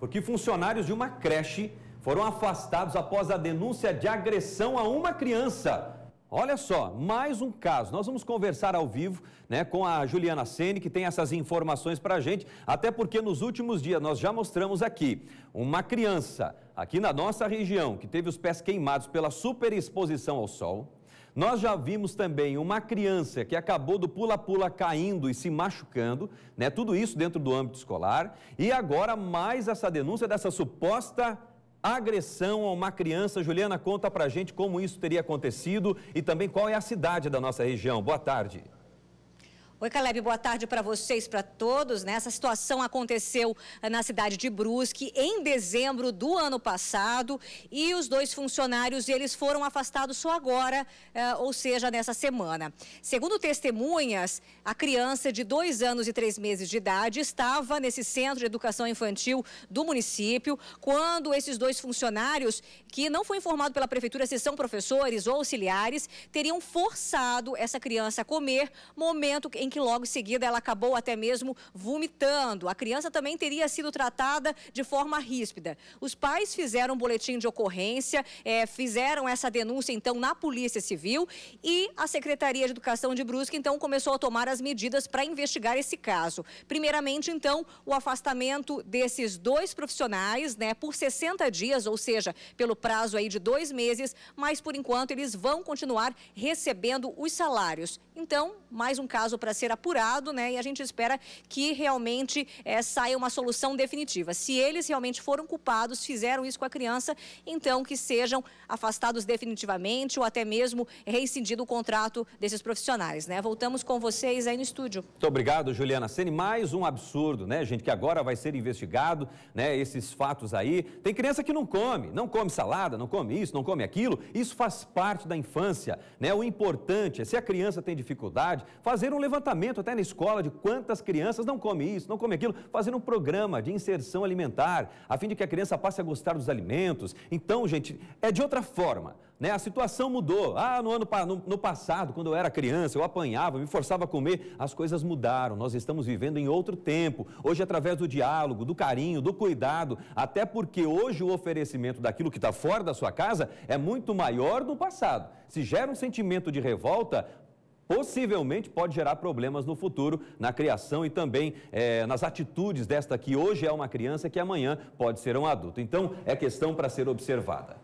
porque funcionários de uma creche foram afastados após a denúncia de agressão a uma criança. Olha só, mais um caso. Nós vamos conversar ao vivo né, com a Juliana Sene, que tem essas informações para a gente, até porque nos últimos dias nós já mostramos aqui uma criança, aqui na nossa região, que teve os pés queimados pela superexposição ao sol. Nós já vimos também uma criança que acabou do pula-pula caindo e se machucando, né? Tudo isso dentro do âmbito escolar. E agora mais essa denúncia dessa suposta agressão a uma criança. Juliana, conta pra gente como isso teria acontecido e também qual é a cidade da nossa região. Boa tarde. Oi, Caleb, boa tarde para vocês, para todos. Né? Essa situação aconteceu eh, na cidade de Brusque em dezembro do ano passado e os dois funcionários eles foram afastados só agora, eh, ou seja, nessa semana. Segundo testemunhas, a criança de dois anos e três meses de idade estava nesse centro de educação infantil do município quando esses dois funcionários, que não foi informado pela prefeitura se são professores ou auxiliares, teriam forçado essa criança a comer, momento em que logo em seguida ela acabou até mesmo vomitando. A criança também teria sido tratada de forma ríspida. Os pais fizeram um boletim de ocorrência, é, fizeram essa denúncia então na Polícia Civil e a Secretaria de Educação de Brusque então começou a tomar as medidas para investigar esse caso. Primeiramente, então, o afastamento desses dois profissionais, né, por 60 dias, ou seja, pelo prazo aí de dois meses, mas por enquanto eles vão continuar recebendo os salários. Então, mais um caso para ser apurado, né? E a gente espera que realmente é, saia uma solução definitiva. Se eles realmente foram culpados, fizeram isso com a criança, então que sejam afastados definitivamente ou até mesmo reincidido o contrato desses profissionais, né? Voltamos com vocês aí no estúdio. Muito obrigado, Juliana Sene. Mais um absurdo, né, gente, que agora vai ser investigado, né? Esses fatos aí. Tem criança que não come, não come salada, não come isso, não come aquilo. Isso faz parte da infância, né? O importante é, se a criança tem dificuldade, fazer um levantamento levantamento até na escola de quantas crianças não comem isso, não comem aquilo, fazendo um programa de inserção alimentar, a fim de que a criança passe a gostar dos alimentos. Então, gente, é de outra forma. Né? A situação mudou. Ah, no ano no, no passado, quando eu era criança, eu apanhava, me forçava a comer. As coisas mudaram. Nós estamos vivendo em outro tempo. Hoje, através do diálogo, do carinho, do cuidado, até porque hoje o oferecimento daquilo que está fora da sua casa é muito maior do passado. Se gera um sentimento de revolta, possivelmente pode gerar problemas no futuro na criação e também é, nas atitudes desta que hoje é uma criança que amanhã pode ser um adulto. Então, é questão para ser observada.